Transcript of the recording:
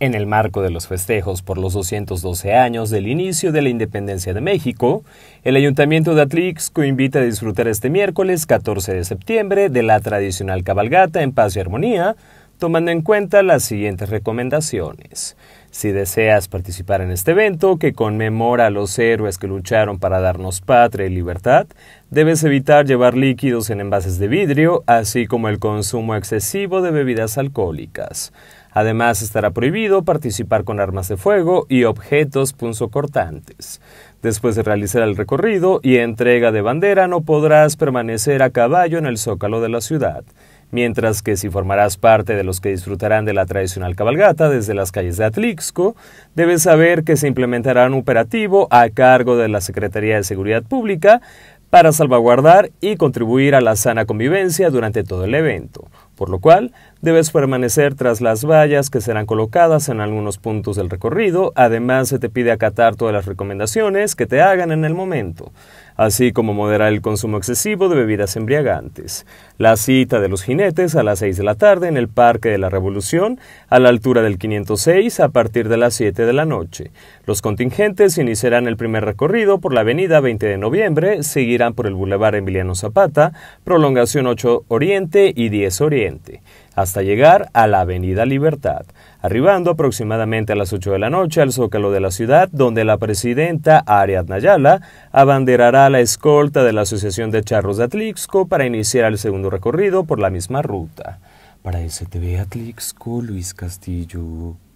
En el marco de los festejos por los 212 años del inicio de la independencia de México, el Ayuntamiento de Atlixco invita a disfrutar este miércoles 14 de septiembre de la tradicional cabalgata en paz y armonía tomando en cuenta las siguientes recomendaciones. Si deseas participar en este evento que conmemora a los héroes que lucharon para darnos patria y libertad, debes evitar llevar líquidos en envases de vidrio, así como el consumo excesivo de bebidas alcohólicas. Además, estará prohibido participar con armas de fuego y objetos punzocortantes. Después de realizar el recorrido y entrega de bandera, no podrás permanecer a caballo en el zócalo de la ciudad mientras que si formarás parte de los que disfrutarán de la tradicional cabalgata desde las calles de Atlixco, debes saber que se implementará un operativo a cargo de la Secretaría de Seguridad Pública para salvaguardar y contribuir a la sana convivencia durante todo el evento por lo cual debes permanecer tras las vallas que serán colocadas en algunos puntos del recorrido, además se te pide acatar todas las recomendaciones que te hagan en el momento, así como moderar el consumo excesivo de bebidas embriagantes. La cita de los jinetes a las 6 de la tarde en el Parque de la Revolución, a la altura del 506 a partir de las 7 de la noche. Los contingentes iniciarán el primer recorrido por la avenida 20 de noviembre, seguirán por el Boulevard Emiliano Zapata, prolongación 8 Oriente y 10 Oriente hasta llegar a la Avenida Libertad, arribando aproximadamente a las 8 de la noche al zócalo de la ciudad, donde la presidenta Ariadna Ayala abanderará la escolta de la Asociación de Charros de Atlixco para iniciar el segundo recorrido por la misma ruta. Para STV Atlixco, Luis Castillo.